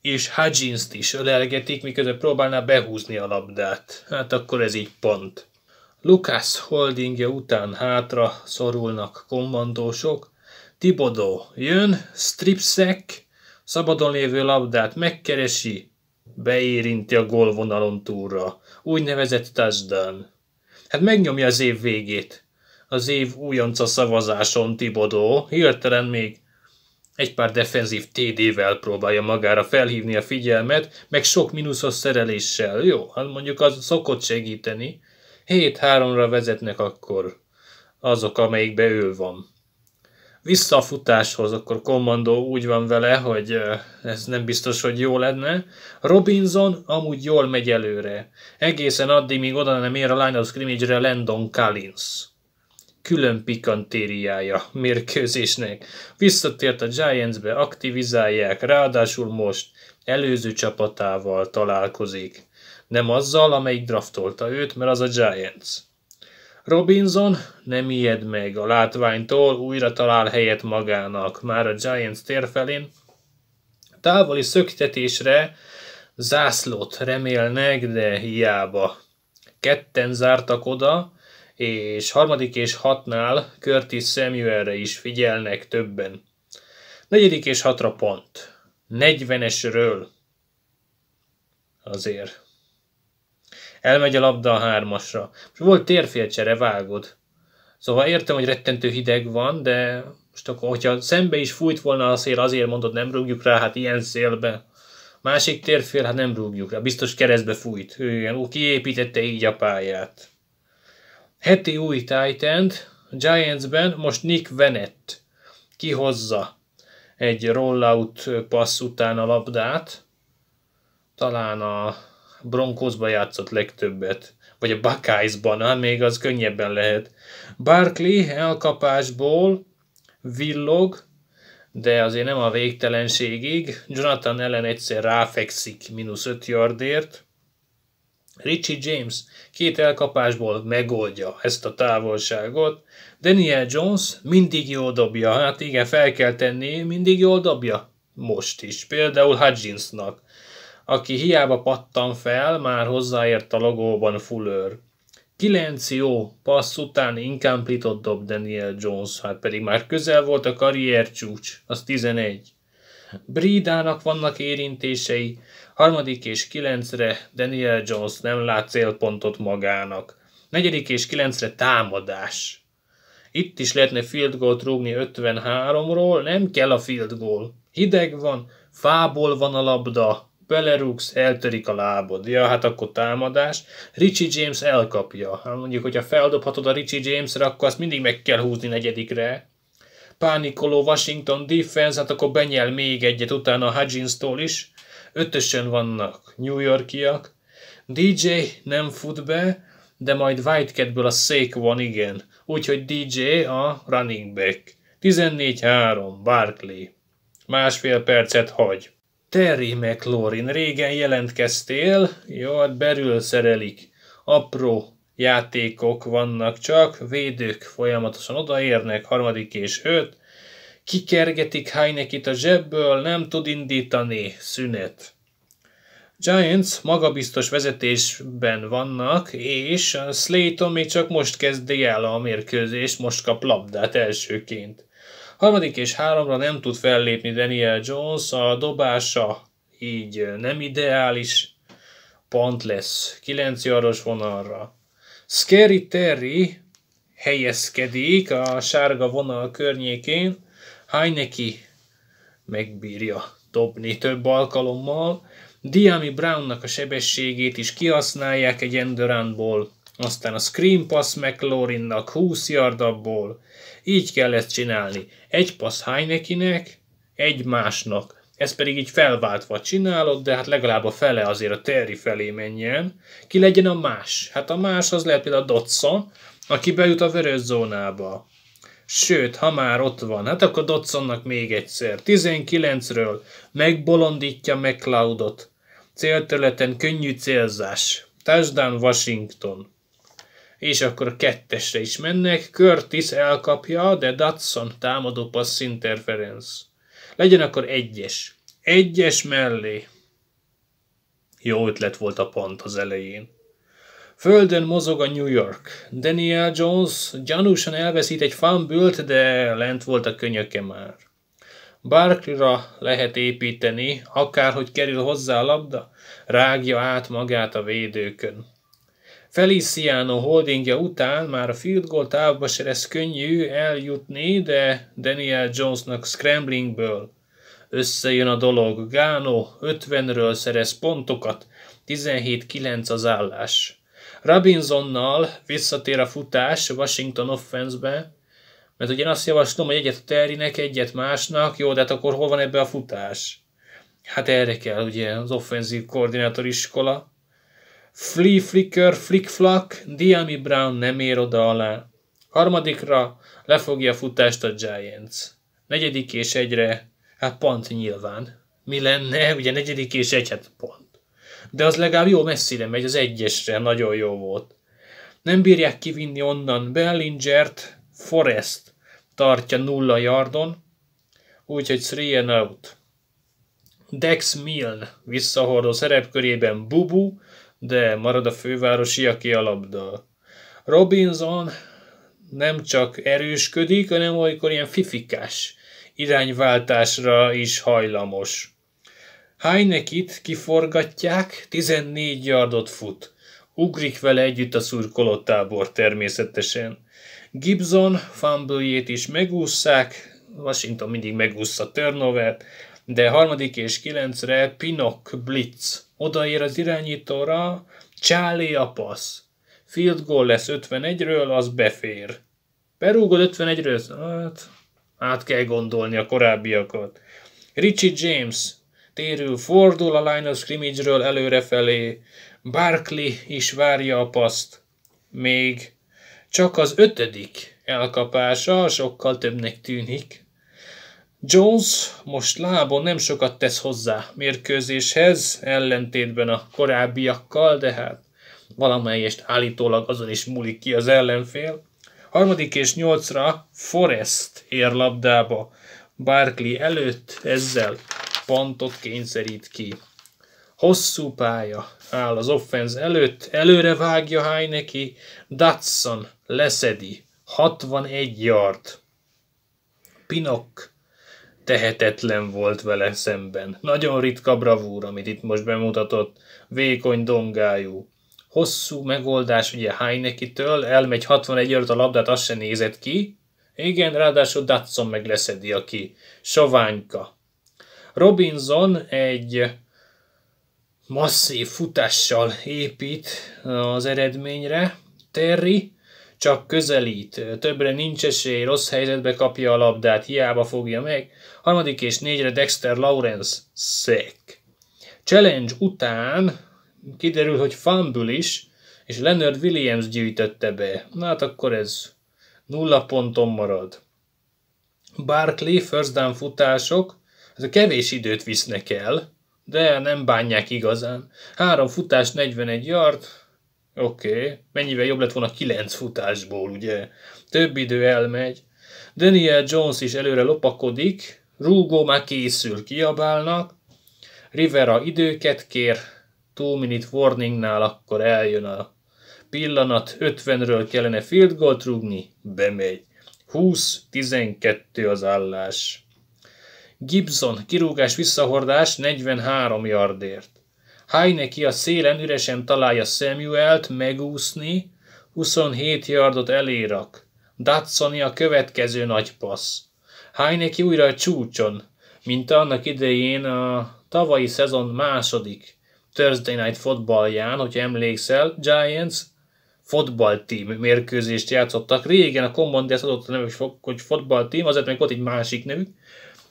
és hudgins is ölelgetik, miközben próbálná behúzni a labdát. Hát akkor ez így pont. Lukács holdingja után hátra szorulnak kommandósok. Tibodó jön, Stripsek. szabadon lévő labdát megkeresi, beérinti a gólvonalon túlra úgynevezett touchdown. Hát megnyomja az év végét. Az év újonca szavazáson Tibodó hirtelen még egy pár defenzív TD-vel próbálja magára felhívni a figyelmet, meg sok mínuszos szereléssel. Jó, hát mondjuk az szokott segíteni. 7-3-ra vezetnek akkor azok, amelyikbe ő van. Vissza a futáshoz, akkor Commando úgy van vele, hogy ez nem biztos, hogy jó lenne. Robinson amúgy jól megy előre. Egészen addig, míg oda nem ér a line of scrimmage-re Landon Collins. Külön pikantériája mérkőzésnek. Visszatért a Giantsbe, aktivizálják, ráadásul most előző csapatával találkozik. Nem azzal, amelyik draftolta őt, mert az a Giants. Robinson nem ijed meg a látványtól, újra talál helyet magának, már a Giants tér felén. Távoli szöktetésre zászlót remélnek, de hiába. Ketten zártak oda, és harmadik és hatnál Curtis Samuelre is figyelnek többen. Negyedik és hatra pont. Negyvenesről Azért Elmegy a labda a hármasra. Most volt térfélcsere, vágod. Szóval értem, hogy rettentő hideg van, de most akkor, hogyha szembe is fújt volna a szél, azért mondod, nem rúgjuk rá, hát ilyen szélbe. Másik térfél, hát nem rúgjuk rá, biztos keresztbe fújt. Ő igen, ó, kiépítette így a pályát. Heti új Titan, Giantsben most Nick Venett kihozza egy rollout pass után a labdát, talán a Broncosba játszott legtöbbet, vagy a Buckeyesban, hát még az könnyebben lehet. Barkley elkapásból villog, de azért nem a végtelenségig. Jonathan ellen egyszer ráfekszik mínusz 5 yardért. Richie James két elkapásból megoldja ezt a távolságot. Daniel Jones mindig jól dobja, hát igen, fel kell tenni, mindig jól dobja. Most is, például Hutchinsnak aki hiába pattan fel, már hozzáért a logóban Fuller. Kilenc jó passz után inkámplított dob Daniel Jones, hát pedig már közel volt a karrier csúcs, az 11. Brídának vannak érintései, harmadik és kilencre Daniel Jones nem lát célpontot magának. Negyedik és kilencre támadás. Itt is lehetne field goal rúgni 53-ról, nem kell a field goal. Hideg van, fából van a labda belerúgsz, eltörik a lábod. Ja, hát akkor támadás. Richie James elkapja. Mondjuk, hogyha feldobhatod a Richie James-re, akkor azt mindig meg kell húzni negyedikre. Pánikoló Washington defense, hát akkor benyel még egyet utána a Hudgins-tól is. Ötösön vannak New Yorkiak. DJ nem fut be, de majd whitecat a szék van, igen. Úgyhogy DJ a running back. 14-3, Barkley. Másfél percet hagy. Terry McLaurin, régen jelentkeztél, jó, hát belül szerelik. Apró játékok vannak csak, védők folyamatosan odaérnek, harmadik és öt, kikergetik Heinekit a zsebből, nem tud indítani, szünet. Giants magabiztos vezetésben vannak, és Slayton még csak most kezdi el a mérkőzést, most kap labdát elsőként. Harmadik és háromra nem tud fellépni Daniel Jones, a dobása így nem ideális, pont lesz 9 jaros vonalra. Scary Terry helyezkedik a sárga vonal környékén, Heineki megbírja dobni több alkalommal, Diami Brownnak a sebességét is kihasználják egy endoránból aztán a screen pass McLaurinnak 20 yard abból. Így kell ezt csinálni. Egy pass Heinekinek, egy másnak. ez pedig így felváltva csinálod, de hát legalább a fele azért a Terry felé menjen. Ki legyen a más? Hát a más az lehet például a Dodson, aki bejut a vörös zónába. Sőt, ha már ott van, hát akkor Dodsonnak még egyszer. 19-ről megbolondítja McLeodot. Célterületen könnyű célzás. Touchdown Washington és akkor a kettesre is mennek, Curtis elkapja, de Datson támadó passz interference. Legyen akkor egyes. Egyes mellé. Jó ötlet volt a pont az elején. Földön mozog a New York. Daniel Jones gyanúsan elveszít egy fumble de lent volt a könyöke már. Barkley-ra lehet építeni, akárhogy kerül hozzá a labda, rágja át magát a védőkön. Feliciano holdingja után már a field goal távba se lesz könnyű eljutni, de Daniel Jonesnak scramblingből. Összejön a dolog, Gano 50-ről szerez pontokat, 17-9 az állás. Robinsonnal visszatér a futás Washington offense-be, mert ugye azt javaslom, hogy egyet Terrynek, egyet másnak, jó, de hát akkor hol van ebbe a futás? Hát erre kell ugye az offenzív koordinátor iskola. Flea Flicker, Flick Flack, Diami Brown nem ér oda alá. Harmadikra lefogja a futást a Giants. Negyedik és egyre, hát pont nyilván. Mi lenne? Ugye negyedik és egy, hát pont. De az legalább jó messzire megy, az egyesre nagyon jó volt. Nem bírják kivinni onnan Bellingert, Forest tartja nulla yardon, úgyhogy three and out. Dex Milne visszahordó szerepkörében Bubu, de marad a fővárosi, aki a labda. Robinson nem csak erősködik, hanem olykor ilyen fifikás irányváltásra is hajlamos. Heinekit kiforgatják, 14 yardot fut. Ugrik vele együtt a szurkolótábor természetesen. Gibson fumble is megúszszák, Washington mindig megúszza turnover de harmadik és kilencre Pinok blitz odaér az irányítóra, csálé a passz. Field goal lesz 51-ről, az befér. Berúgod 51-ről, hát át kell gondolni a korábbiakat. Richie James térül, fordul a line of scrimmage-ről előrefelé, Barkley is várja a paszt. Még csak az ötödik elkapása sokkal többnek tűnik. Jones most lábon nem sokat tesz hozzá mérkőzéshez, ellentétben a korábbiakkal, de hát valamelyest állítólag azon is múlik ki az ellenfél. Harmadik és nyolcra Forrest ér labdába Barkley előtt, ezzel pontot kényszerít ki. Hosszú pálya áll az offenz előtt, előre vágja Heineki, Datson leszedi, 61 yard. Pinok tehetetlen volt vele szemben. Nagyon ritka bravúr, amit itt most bemutatott, vékony dongájú. Hosszú megoldás ugye Heineki-től, elmegy 61 a labdát, azt se nézett ki. Igen, ráadásul Datson meg leszedi, aki soványka. Robinson egy masszív futással épít az eredményre. Terry csak közelít, többre nincs esély, rossz helyzetbe kapja a labdát, hiába fogja meg. Harmadik és négyre Dexter Lawrence szék. Challenge után kiderül, hogy fumble is, és Leonard Williams gyűjtötte be. Na hát akkor ez nulla ponton marad. Barkley first down futások, a kevés időt visznek el, de nem bánják igazán. Három futás, 41 yard, Oké, okay. mennyivel jobb lett volna kilenc futásból, ugye? Több idő elmegy. Daniel Jones is előre lopakodik, rúgó már készül, kiabálnak. Rivera időket kér, 2 minute warningnál akkor eljön a pillanat, 50-ről kellene field goalt rúgni, bemegy. 20-12 az állás. Gibson kirúgás visszahordás 43 yardért. Heineki a szélen üresen találja Samuelt megúszni, 27 yardot elérak. Datsoni a következő nagy passz. Heineki újra a csúcson, mint annak idején a tavalyi szezon második Thursday Night Footballján, hogy emlékszel, Giants football team mérkőzést játszottak. Régen a Commanders adott a nevük, hogy team, azért még volt egy másik nevük,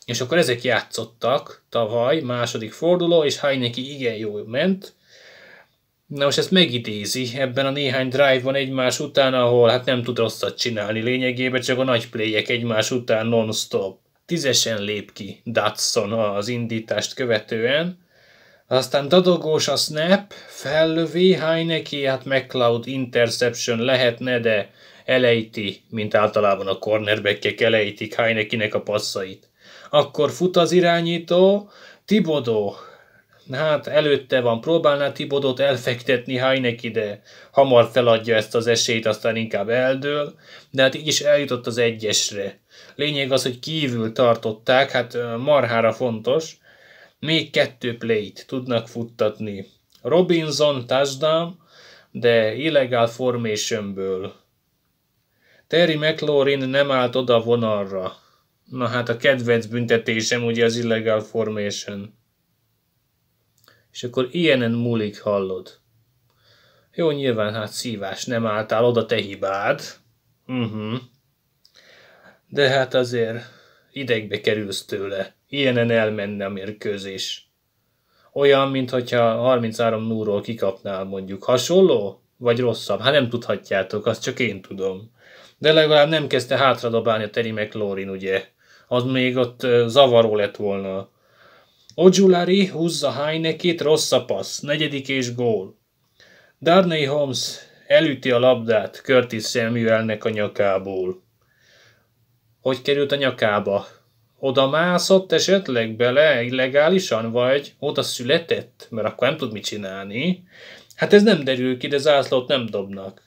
és akkor ezek játszottak tavaly, második forduló, és Heineke igen jól ment. Na most ezt megidézi ebben a néhány drive-ban egymás után, ahol hát nem tud rosszat csinálni lényegében, csak a nagy playek egymás után non-stop. Tízesen lép ki Datson az indítást követően, aztán dadogós a snap, fellövi, Heineke, hát McCloud interception lehetne, de elejti, mint általában a cornerbackek elejtik Heinekenek a passzait. Akkor fut az irányító, Tibodó. Hát előtte van, próbálná Tibodót elfektetni Heineki, ide, hamar feladja ezt az esélyt, aztán inkább eldől, de hát így is eljutott az egyesre. Lényeg az, hogy kívül tartották, hát marhára fontos, még kettő plate tudnak futtatni. Robinson touchdown, de illegal formationből. Terry McLaurin nem állt oda vonalra. Na hát a kedvenc büntetésem ugye az illegal formation. És akkor ilyenen múlik hallod. Jó, nyilván hát szívás, nem álltál oda, te hibád. Uh-huh. De hát azért idegbe kerülsz tőle. Ilyenen elmenne a mérkőzés. Olyan, mintha 33 núról kikapnál mondjuk. Hasonló? Vagy rosszabb? Hát nem tudhatjátok, azt csak én tudom. De legalább nem kezdte hátradobálni a Terry McLaurin, ugye? az még ott zavaró lett volna. Ojulari húzza Heinekit, rossz a passz, negyedik és gól. Darnay Holmes elüti a labdát Curtis Samuelnek a nyakából. Hogy került a nyakába? Oda mászott esetleg bele illegálisan, vagy oda született? Mert akkor nem tud mit csinálni. Hát ez nem derül ki, de zászlót nem dobnak.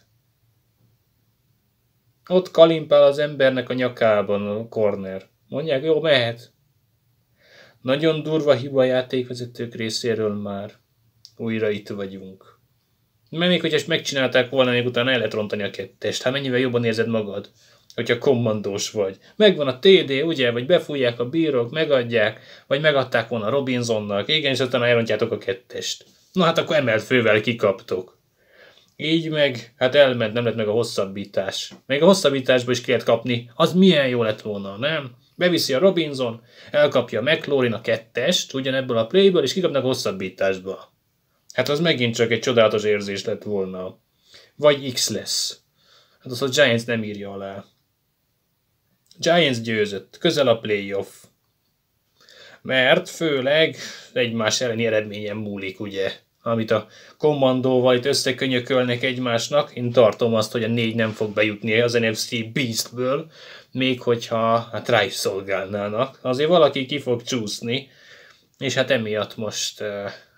Ott kalimpál az embernek a nyakában a korner. Mondják, jó, mehet. Nagyon durva hiba a játékvezetők részéről már. Újra itt vagyunk. Mert még hogy ezt megcsinálták volna, még utána el lehet rontani a kettest. Hát mennyivel jobban érzed magad, hogyha kommandós vagy. Megvan a TD, ugye, vagy befújják a bírók, megadják, vagy megadták volna Robinsonnak. Igen, és utána elrontjátok a kettest. Na hát akkor emelt fővel kikaptok. Így meg, hát elment, nem lett meg a hosszabbítás. Még a hosszabbításba is kért kapni, az milyen jó lett volna, nem? beviszi a Robinson, elkapja a McLaurin a kettest, ugyanebből a playből, és kikapnak hosszabbításba. Hát az megint csak egy csodálatos érzés lett volna. Vagy X lesz. Hát az a Giants nem írja alá. Giants győzött, közel a playoff. Mert főleg egymás elleni eredményen múlik, ugye? Amit a kommandóval itt összekönyökölnek egymásnak, én tartom azt, hogy a négy nem fog bejutni az NFC Beastből, még hogyha hát rá is szolgálnának. Azért valaki ki fog csúszni, és hát emiatt most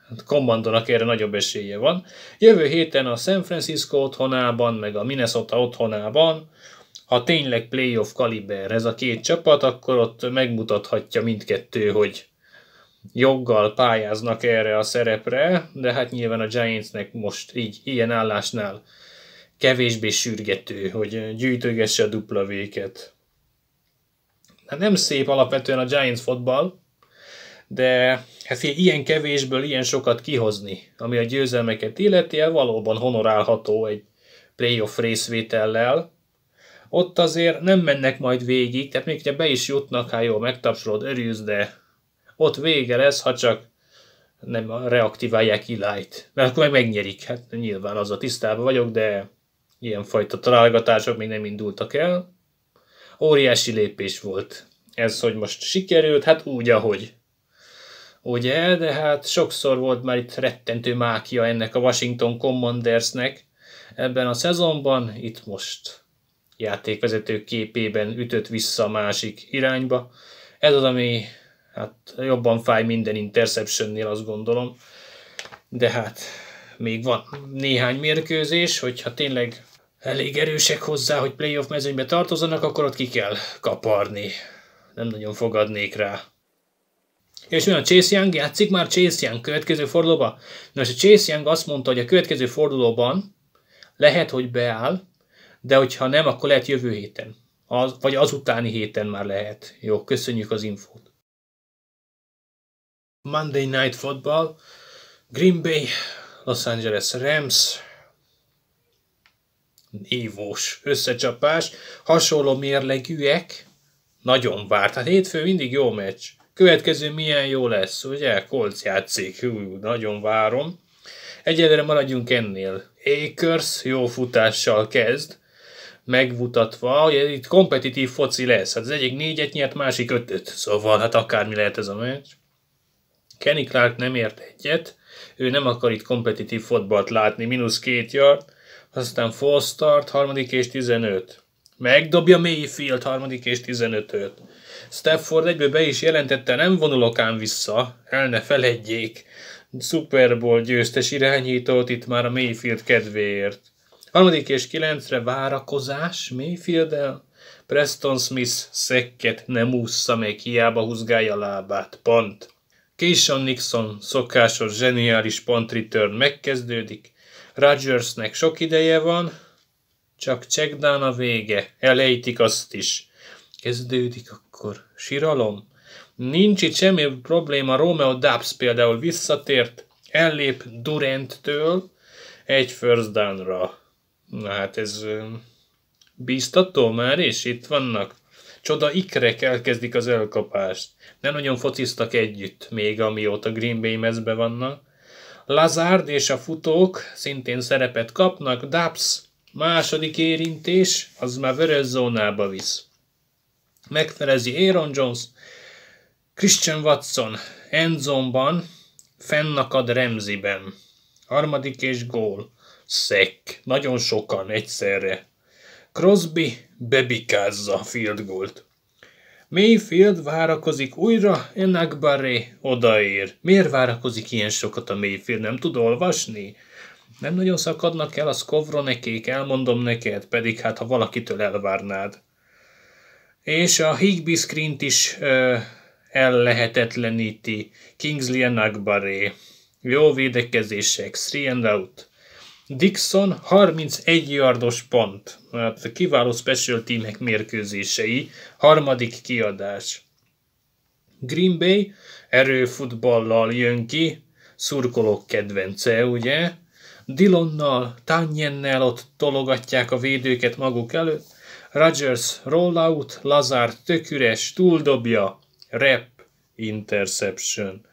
hát Kommandonak erre nagyobb esélye van. Jövő héten a San Francisco otthonában, meg a Minnesota otthonában, ha tényleg playoff kaliber ez a két csapat, akkor ott megmutathatja mindkettő, hogy joggal pályáznak erre a szerepre, de hát nyilván a Giantsnek most így ilyen állásnál kevésbé sürgető, hogy gyűjtögesse a dupla véket. Hát nem szép alapvetően a Giants fotball, de hát ilyen kevésből ilyen sokat kihozni, ami a győzelmeket illeti, hát valóban honorálható egy playoff részvétellel. Ott azért nem mennek majd végig, tehát még ha be is jutnak, ha hát jó, megtapsolod, örülsz, de ott vége lesz, ha csak nem reaktiválják Ilájt. Mert akkor meg megnyerik, hát nyilván az a tisztában vagyok, de ilyenfajta találgatások még nem indultak el óriási lépés volt. Ez, hogy most sikerült, hát úgy, ahogy. Ugye, de hát sokszor volt már itt rettentő mákia ennek a Washington Commandersnek. Ebben a szezonban, itt most játékvezető képében ütött vissza a másik irányba. Ez az, ami hát jobban fáj minden interceptionnél, azt gondolom. De hát még van néhány mérkőzés, hogyha tényleg elég erősek hozzá, hogy playoff mezőnybe tartozanak, akkor ott ki kell kaparni. Nem nagyon fogadnék rá. És mi a Chase Young? Játszik már Chase Young következő fordulóba? Na, és a Chase Young azt mondta, hogy a következő fordulóban lehet, hogy beáll, de hogyha nem, akkor lehet jövő héten. Az, vagy az utáni héten már lehet. Jó, köszönjük az infót. Monday Night Football, Green Bay, Los Angeles Rams, nívós összecsapás, hasonló mérlegűek, nagyon várt. Hát hétfő mindig jó meccs. Következő milyen jó lesz, ugye? Kolc játszik, hú, nagyon várom. Egyedre maradjunk ennél. Akers jó futással kezd, megmutatva, hogy itt kompetitív foci lesz. Hát az egyik négyet nyert, másik ötöt. Szóval hát akármi lehet ez a meccs. Kenny Clark nem ért egyet, ő nem akar itt kompetitív fotbalt látni, mínusz két yard aztán false start, harmadik és 15. Megdobja Mayfield harmadik és 15-öt. Stafford egyből be is jelentette, nem vonulok ám vissza, el ne feledjék. Super Bowl győztes irányítót itt már a Mayfield kedvéért. Harmadik és kilencre várakozás mayfield -el. Preston Smith szekket nem ússza meg, hiába húzgálja lábát. Pont. Kishon Nixon szokásos zseniális pont return megkezdődik, Rodgersnek sok ideje van, csak checkdown a vége, elejtik azt is. Kezdődik akkor síralom. Nincs itt semmi probléma, Romeo Dubs például visszatért, ellép Durant-től egy first Na hát ez bíztató már, és itt vannak. Csoda ikrek elkezdik az elkapást. Nem nagyon fociztak együtt, még amióta Green Bay mezbe vannak. Lazard és a futók szintén szerepet kapnak, Dubs második érintés, az már vörös zónába visz. Megfelezi Aaron Jones, Christian Watson endzonban, fennakad Remziben. Harmadik és gól. Szek. Nagyon sokan egyszerre. Crosby bebikázza a field gólt. Mayfield várakozik újra, ennek Barré odaér. Miért várakozik ilyen sokat a Mayfield, nem tud olvasni? Nem nagyon szakadnak el a szkovronekék, elmondom neked, pedig hát ha valakitől elvárnád. És a Higby screen is ö, ellehetetleníti Kingsley Nagbaré. Jó védekezések, three and out. Dixon 31 yardos pont. Hát a kiváló special teamek mérkőzései. Harmadik kiadás. Green Bay erőfutballal jön ki, szurkolók kedvence, ugye? Dillonnal, Tanyennel ott tologatják a védőket maguk előtt. Rodgers rollout, Lazár töküres, túldobja, rep, interception.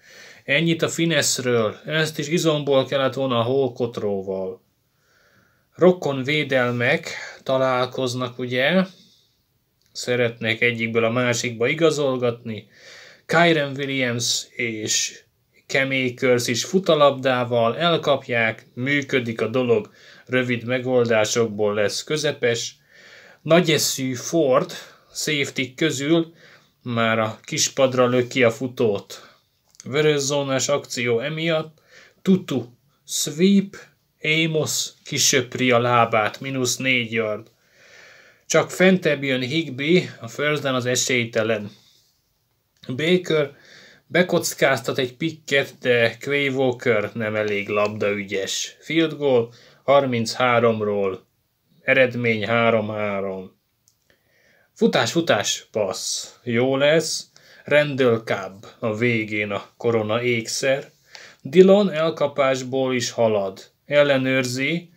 Ennyit a fineszről, ezt is izomból kellett volna a holkotróval rokon védelmek találkoznak, ugye? Szeretnek egyikből a másikba igazolgatni. Kyren Williams és Kemély Körsz is futalabdával elkapják, működik a dolog, rövid megoldásokból lesz közepes. eszű Ford safety közül már a kispadra löki a futót. Vörös zónás akció emiatt, tutu, sweep, Amos kisöpri a lábát, mínusz négy yard. Csak fentebb jön Higby, a Förzden az esélytelen. Baker bekockáztat egy picket, de Quay Walker nem elég labdaügyes. Field goal 33-ról, eredmény 3-3. Futás, futás, passz. Jó lesz. Rendel Cobb a végén a korona ékszer. Dillon elkapásból is halad ellenőrzi,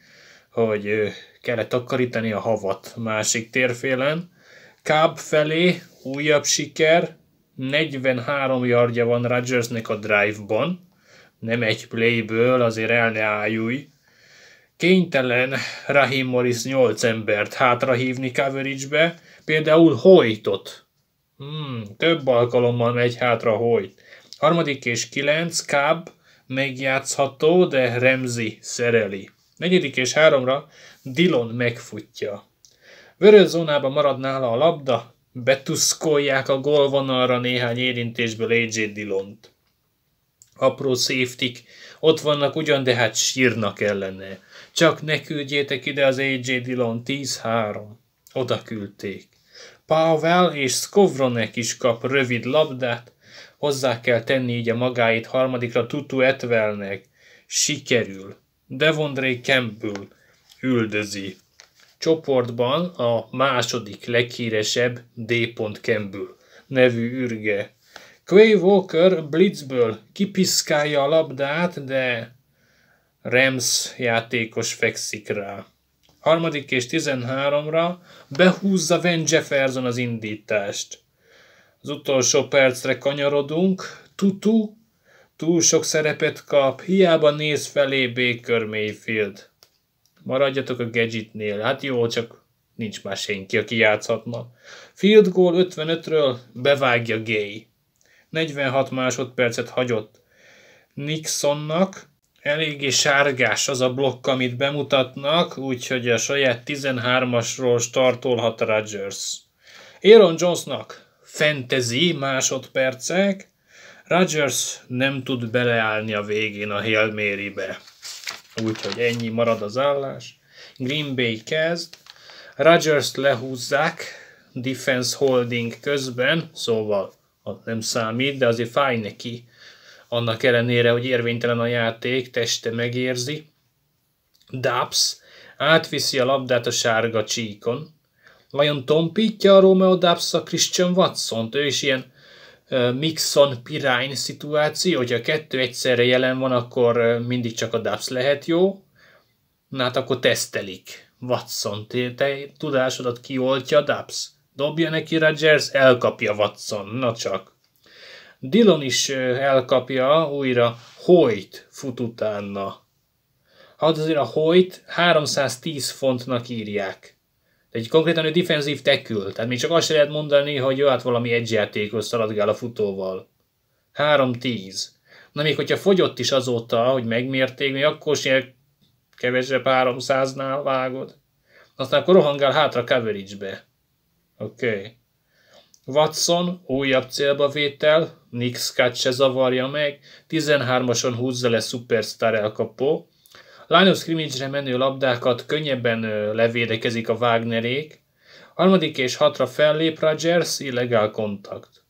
hogy kellett takarítani a havat másik térfélen. Káb felé újabb siker, 43 yardja van Rodgersnek a drive-ban, nem egy playből, azért el ne álljulj. Kénytelen Rahim Morris 8 embert hátrahívni coverage-be, például Hojtot. Hmm, több alkalommal megy hátra Hojt. Harmadik és 9, Cobb megjátszható, de Remzi szereli. Negyedik és háromra Dillon megfutja. Vörös zónában marad nála a labda, betuszkolják a golvonalra néhány érintésből AJ Dillont. Apró széftik, ott vannak ugyan, de hát sírnak ellene. Csak ne küldjétek ide az AJ Dillon 10-3. Oda küldték. Pavel és Skovronek is kap rövid labdát, hozzá kell tenni így a magáit harmadikra Tutu Etvelnek. Sikerül. Devondre Campbell üldözi. Csoportban a második leghíresebb D. Campbell nevű ürge. Quay Walker blitzből kipiszkálja a labdát, de Rams játékos fekszik rá. Harmadik és 13-ra behúzza Van Jefferson az indítást az utolsó percre kanyarodunk. Tutu túl sok szerepet kap, hiába néz felé Baker Mayfield. Maradjatok a gadgetnél, hát jó, csak nincs más senki, aki játszhatna. Field goal 55-ről bevágja Gay. 46 másodpercet hagyott Nixonnak, eléggé sárgás az a blokk, amit bemutatnak, úgyhogy a saját 13-asról startolhat Rodgers. Aaron Jonesnak fantasy másodpercek, Rodgers nem tud beleállni a végén a Hail Mary-be. Úgyhogy ennyi marad az állás. Green Bay kezd, rodgers lehúzzák, defense holding közben, szóval nem számít, de azért fáj neki. Annak ellenére, hogy érvénytelen a játék, teste megérzi. Dubs átviszi a labdát a sárga csíkon, Vajon tompítja a Romeo Dubs a Christian watson Ő is ilyen uh, Mixon pirány szituáció, hogyha a kettő egyszerre jelen van, akkor mindig csak a Dubs lehet jó. Na hát akkor tesztelik. Watson, te, te tudásodat kioltja Dubs. Dobja neki Rodgers, elkapja Watson, na csak. Dillon is elkapja újra Hoyt fut utána. Hát azért a Hoyt 310 fontnak írják egy konkrétan ő defensív tekül, tehát még csak azt se lehet mondani, hogy jó, hát valami játékos szaladgál a futóval. 3-10. Na még hogyha fogyott is azóta, hogy megmérték, még akkor sem kevesebb 300-nál vágod. Aztán akkor rohangál hátra coverage-be. Oké. Okay. Watson, újabb célba vétel, Nick Scott se zavarja meg, 13-ason húzza le Superstar elkapó, Line of scrimmage-re menő labdákat könnyebben levédekezik a Wagnerék, harmadik és hatra fellép Rodgers, illegál kontakt.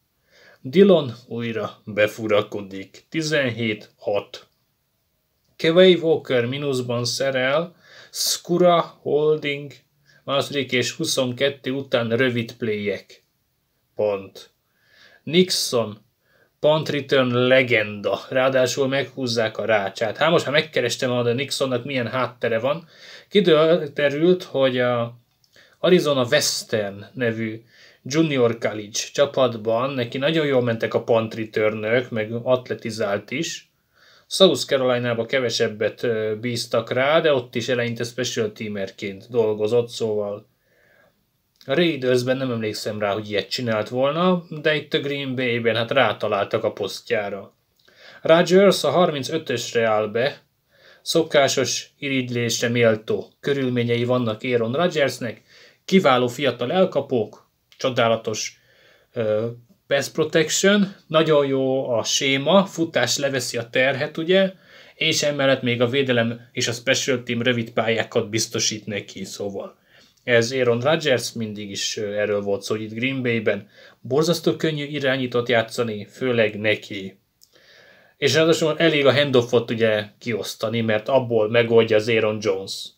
Dillon újra befurakodik, 17-6. Kevei Walker mínuszban szerel, Skura Holding, második és 22 után rövid playek. Pont. Nixon punt return legenda. Ráadásul meghúzzák a rácsát. Hát most, ha megkerestem a Nixonnak milyen háttere van, kiderült, hogy a Arizona Western nevű Junior College csapatban neki nagyon jól mentek a punt returnök, meg atletizált is. South Carolina-ba kevesebbet bíztak rá, de ott is eleinte special teamerként dolgozott, szóval a Raidersben nem emlékszem rá, hogy ilyet csinált volna, de itt a Green Bay-ben hát rátaláltak a posztjára. Rodgers a 35-ösre áll be, szokásos irigylésre méltó körülményei vannak Aaron Rodgersnek, kiváló fiatal elkapók, csodálatos ö, pass protection, nagyon jó a séma, futás leveszi a terhet, ugye, és emellett még a védelem és a special team rövid pályákat biztosít neki, szóval ez Aaron Rodgers mindig is erről volt szó, hogy itt Green Bay-ben borzasztó könnyű irányított játszani, főleg neki. És ráadásul elég a handoffot ugye kiosztani, mert abból megoldja az Aaron Jones.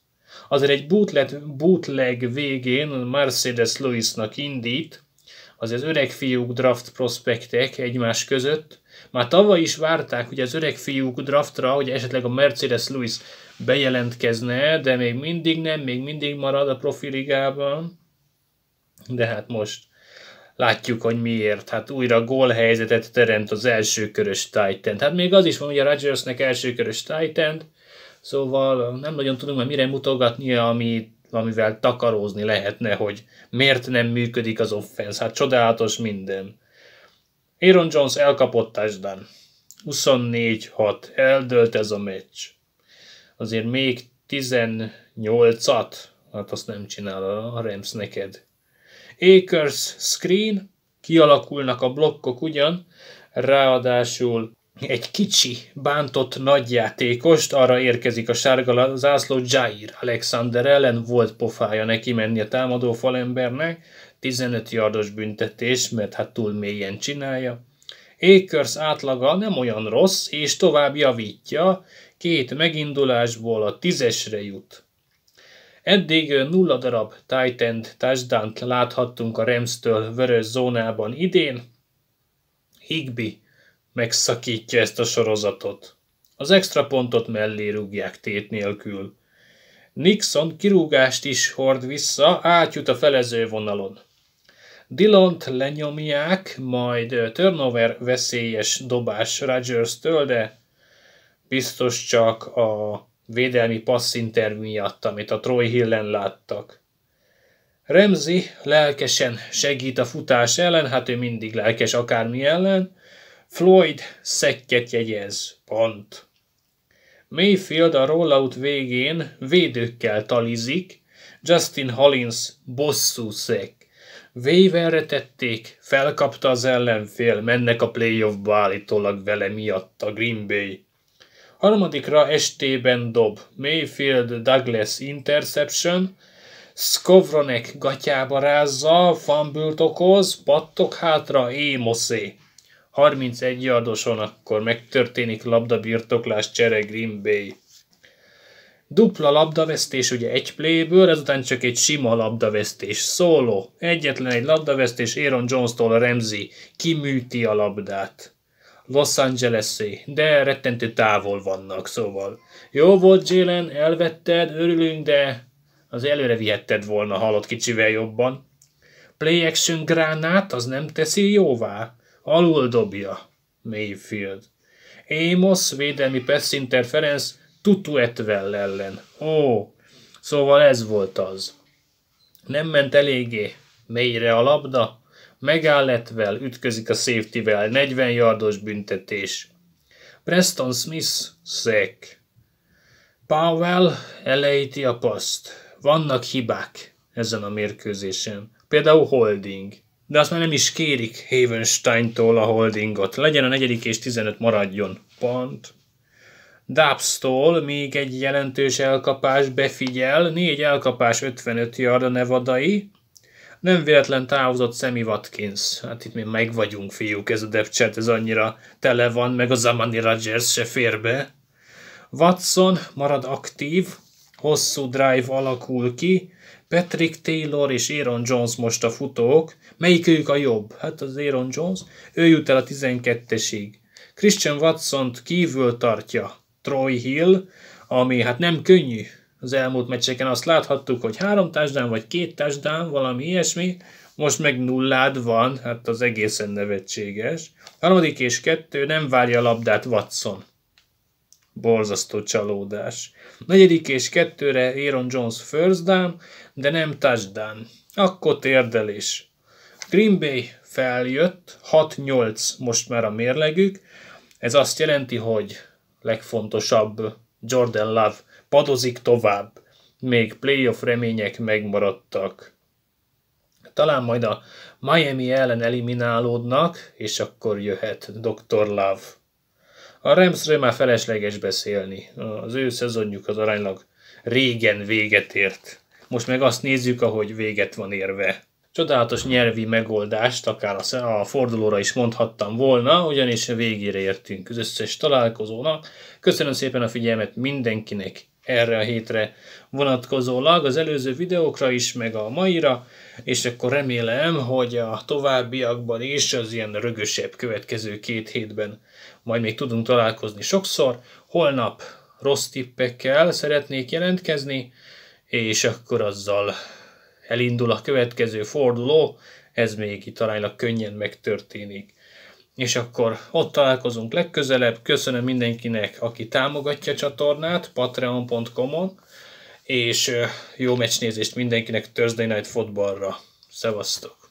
Azért egy bootlet, bootleg végén Mercedes Lewisnak indít, az az öreg fiúk draft prospektek egymás között. Már tavaly is várták ugye az öreg fiúk draftra, hogy esetleg a Mercedes Lewis bejelentkezne, de még mindig nem, még mindig marad a profiligában. De hát most látjuk, hogy miért. Hát újra gólhelyzetet teremt az első körös titan Hát még az is van, hogy a Rodgersnek körös titan szóval nem nagyon tudunk már mire mutogatnia, ami, amivel takarózni lehetne, hogy miért nem működik az offensz. Hát csodálatos minden. Aaron Jones elkapott 24-6. Eldölt ez a meccs azért még 18-at, hát azt nem csinál a Rams neked. Akers screen, kialakulnak a blokkok ugyan, ráadásul egy kicsi, bántott nagyjátékost, arra érkezik a sárga zászló Jair Alexander ellen, volt pofája neki menni a támadó falembernek, 15 yardos büntetés, mert hát túl mélyen csinálja. Akers átlaga nem olyan rossz, és tovább javítja, két megindulásból a tízesre jut. Eddig nulla darab tight end touchdown láthattunk a Remstől vörös zónában idén. Higby megszakítja ezt a sorozatot. Az extra pontot mellé rúgják tét nélkül. Nixon kirúgást is hord vissza, átjut a felező vonalon. Dillont lenyomják, majd turnover veszélyes dobás Rodgers-től, de biztos csak a védelmi passzinterv miatt, amit a Troy Hillen láttak. Remzi lelkesen segít a futás ellen, hát ő mindig lelkes akármi ellen. Floyd szekket jegyez, pont. Mayfield a rollout végén védőkkel talizik, Justin Hollins bosszú szek. Waverre tették, felkapta az ellenfél, mennek a playoffba állítólag vele miatt a Green Bay. Harmadikra estében dob. Mayfield Douglas interception, Skovronek gatyába rázza, fumble okoz, pattok hátra, émoszé. 31 yardoson akkor megtörténik labdabirtoklás csere Green Bay. Dupla labdavesztés ugye egy playből, ezután csak egy sima labdavesztés. Szóló, egyetlen egy labdavesztés, Aaron Jones-tól a Ramsey kiműti a labdát. Los Angeles-i, de rettentő távol vannak, szóval. Jó volt, Jalen, elvetted, örülünk, de az előre vihetted volna halott kicsivel jobban. Play action gránát az nem teszi jóvá. Alul dobja. Mayfield. Amos, védelmi pass interference, Tutu etvel ellen. Ó, szóval ez volt az. Nem ment eléggé mélyre a labda, megáll Letvel, ütközik a safety-vel, 40 yardos büntetés. Preston Smith, szek. Powell elejti a paszt. Vannak hibák ezen a mérkőzésen. Például holding. De azt már nem is kérik Havensteintól a holdingot. Legyen a negyedik és 15 maradjon. Pont. Dubstól még egy jelentős elkapás befigyel, négy elkapás 55 yard a nevadai, nem véletlen távozott Sammy Watkins. Hát itt mi meg vagyunk, fiúk, ez a depcset, ez annyira tele van, meg a Zamani Rogers se fér be. Watson marad aktív, hosszú drive alakul ki, Patrick Taylor és Aaron Jones most a futók. Melyik ők a jobb? Hát az Aaron Jones. Ő jut el a 12-esig. Christian watson kívül tartja Troy Hill, ami hát nem könnyű az elmúlt meccseken azt láthattuk, hogy három tásdán vagy két tásdán, valami ilyesmi, most meg nullád van, hát az egészen nevetséges. Harmadik és kettő, nem várja a labdát Watson. Borzasztó csalódás. Negyedik és kettőre Aaron Jones first down, de nem touchdown. Akkor térdelés. Green Bay feljött, 6-8 most már a mérlegük. Ez azt jelenti, hogy legfontosabb Jordan Love padozik tovább, még playoff remények megmaradtak. Talán majd a Miami ellen eliminálódnak, és akkor jöhet Dr. Love. A Ramsről már felesleges beszélni. Az ő szezonjuk az aránylag régen véget ért. Most meg azt nézzük, ahogy véget van érve. Csodálatos nyelvi megoldást, akár a fordulóra is mondhattam volna, ugyanis végére értünk az összes találkozónak. Köszönöm szépen a figyelmet mindenkinek, erre a hétre vonatkozólag, az előző videókra is, meg a maira, és akkor remélem, hogy a továbbiakban is az ilyen rögösebb következő két hétben majd még tudunk találkozni sokszor. Holnap rossz tippekkel szeretnék jelentkezni, és akkor azzal elindul a következő forduló, ez még itt aránylag könnyen megtörténik és akkor ott találkozunk legközelebb. Köszönöm mindenkinek, aki támogatja a csatornát, patreon.com-on, és jó meccsnézést mindenkinek Thursday Night Footballra. Szevasztok!